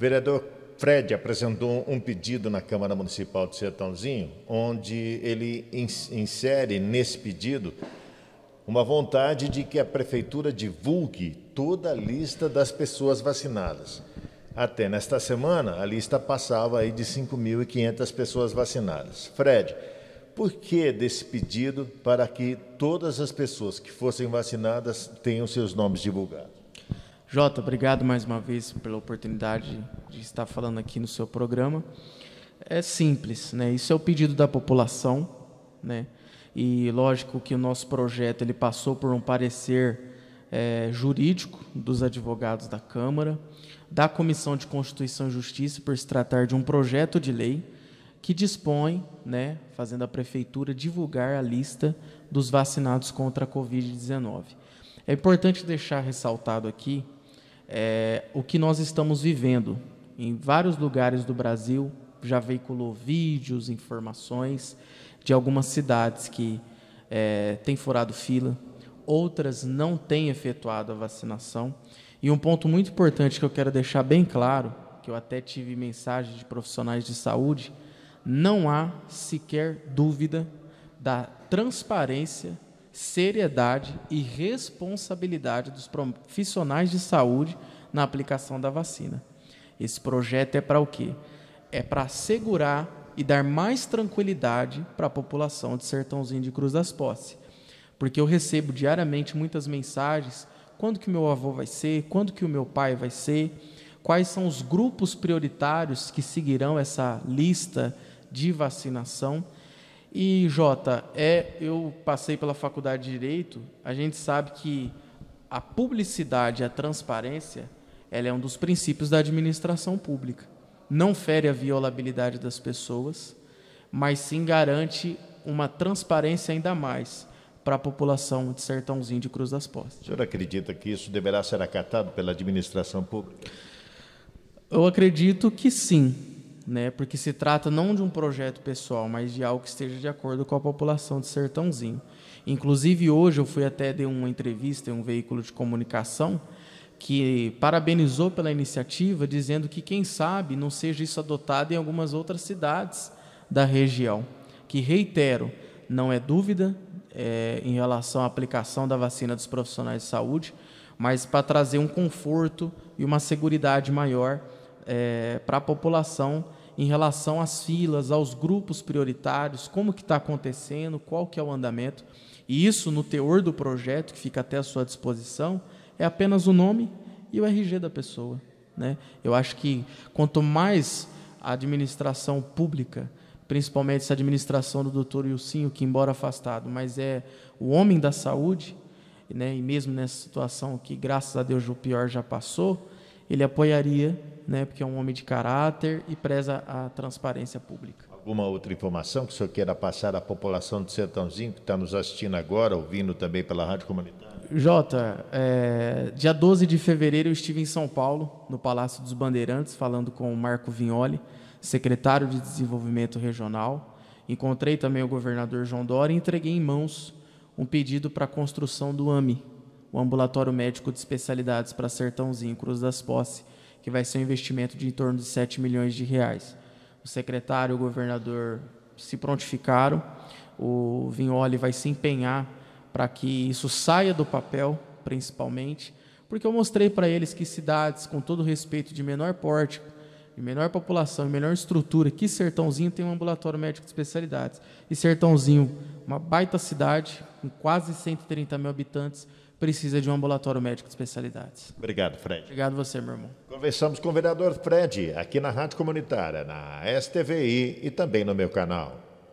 Vereador Fred apresentou um pedido na Câmara Municipal de Sertãozinho, onde ele insere nesse pedido uma vontade de que a prefeitura divulgue toda a lista das pessoas vacinadas. Até nesta semana, a lista passava aí de 5.500 pessoas vacinadas. Fred, por que desse pedido para que todas as pessoas que fossem vacinadas tenham seus nomes divulgados? Jota, obrigado mais uma vez pela oportunidade de estar falando aqui no seu programa. É simples, né? Isso é o pedido da população, né? E lógico que o nosso projeto ele passou por um parecer é, jurídico dos advogados da Câmara, da Comissão de Constituição e Justiça, por se tratar de um projeto de lei que dispõe, né, fazendo a prefeitura divulgar a lista dos vacinados contra a Covid-19. É importante deixar ressaltado aqui é, o que nós estamos vivendo. Em vários lugares do Brasil já veiculou vídeos, informações de algumas cidades que é, têm furado fila, outras não têm efetuado a vacinação. E um ponto muito importante que eu quero deixar bem claro, que eu até tive mensagem de profissionais de saúde, não há sequer dúvida da transparência seriedade e responsabilidade dos profissionais de saúde na aplicação da vacina. Esse projeto é para o quê? É para assegurar e dar mais tranquilidade para a população de Sertãozinho de Cruz das Posses. Porque eu recebo diariamente muitas mensagens, quando que meu avô vai ser, quando que o meu pai vai ser, quais são os grupos prioritários que seguirão essa lista de vacinação. E, Jota, é, eu passei pela faculdade de Direito, a gente sabe que a publicidade, a transparência, ela é um dos princípios da administração pública. Não fere a violabilidade das pessoas, mas sim garante uma transparência ainda mais para a população de Sertãozinho de Cruz das Postas. O senhor acredita que isso deverá ser acatado pela administração pública? Eu acredito que sim né? Porque se trata não de um projeto pessoal, mas de algo que esteja de acordo com a população de Sertãozinho. Inclusive hoje eu fui até de uma entrevista em um veículo de comunicação que parabenizou pela iniciativa, dizendo que quem sabe não seja isso adotado em algumas outras cidades da região. Que reitero, não é dúvida é, em relação à aplicação da vacina dos profissionais de saúde, mas para trazer um conforto e uma segurança maior é, para a população em relação às filas, aos grupos prioritários, como que está acontecendo, qual que é o andamento. E isso, no teor do projeto, que fica até à sua disposição, é apenas o nome e o RG da pessoa. Né? Eu acho que quanto mais a administração pública, principalmente essa administração do doutor Ilcinho, que embora afastado, mas é o homem da saúde, né? e mesmo nessa situação que, graças a Deus, o pior já passou, ele apoiaria né, porque é um homem de caráter e preza a transparência pública. Alguma outra informação que o senhor queira passar à população do Sertãozinho, que está nos assistindo agora, ouvindo também pela Rádio Comunitária? Jota, é, dia 12 de fevereiro eu estive em São Paulo, no Palácio dos Bandeirantes, falando com o Marco Vignoli, secretário de Desenvolvimento Regional. Encontrei também o governador João Dória e entreguei em mãos um pedido para a construção do AMI, o Ambulatório Médico de Especialidades para Sertãozinho, Cruz das Posse que vai ser um investimento de em torno de 7 milhões de reais. O secretário e o governador se prontificaram, o Vinholi vai se empenhar para que isso saia do papel, principalmente, porque eu mostrei para eles que cidades, com todo respeito, de menor porte, de menor população, de menor estrutura, que Sertãozinho tem um ambulatório médico de especialidades. E Sertãozinho, uma baita cidade, com quase 130 mil habitantes, precisa de um ambulatório médico de especialidades. Obrigado, Fred. Obrigado você, meu irmão. Conversamos com o vereador Fred, aqui na Rádio Comunitária, na STVI e também no meu canal.